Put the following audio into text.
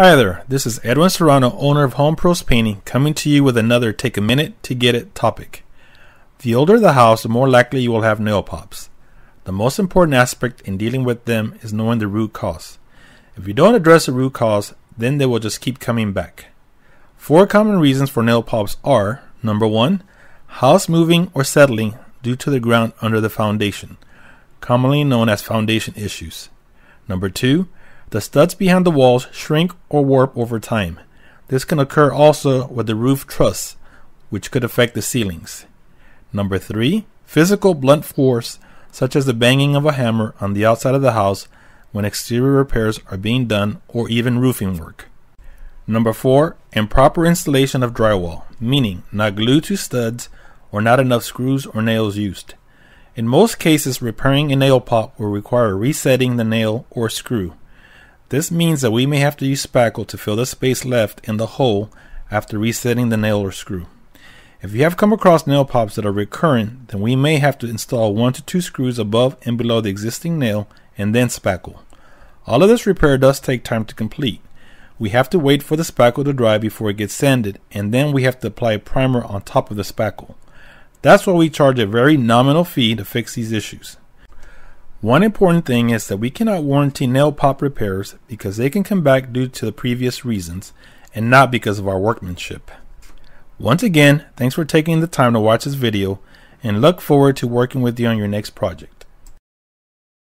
Hi there, this is Edwin Serrano, owner of Home Pros Painting, coming to you with another take a minute to get it topic. The older the house, the more likely you will have nail pops. The most important aspect in dealing with them is knowing the root cause. If you don't address the root cause, then they will just keep coming back. Four common reasons for nail pops are number one, house moving or settling due to the ground under the foundation, commonly known as foundation issues. Number two, the studs behind the walls shrink or warp over time. This can occur also with the roof truss, which could affect the ceilings. Number three, physical blunt force, such as the banging of a hammer on the outside of the house when exterior repairs are being done or even roofing work. Number four, improper installation of drywall, meaning not glued to studs or not enough screws or nails used. In most cases, repairing a nail pop will require resetting the nail or screw. This means that we may have to use spackle to fill the space left in the hole after resetting the nail or screw. If you have come across nail pops that are recurrent, then we may have to install one to two screws above and below the existing nail and then spackle. All of this repair does take time to complete. We have to wait for the spackle to dry before it gets sanded and then we have to apply primer on top of the spackle. That's why we charge a very nominal fee to fix these issues. One important thing is that we cannot warranty nail pop repairs because they can come back due to the previous reasons and not because of our workmanship. Once again, thanks for taking the time to watch this video and look forward to working with you on your next project.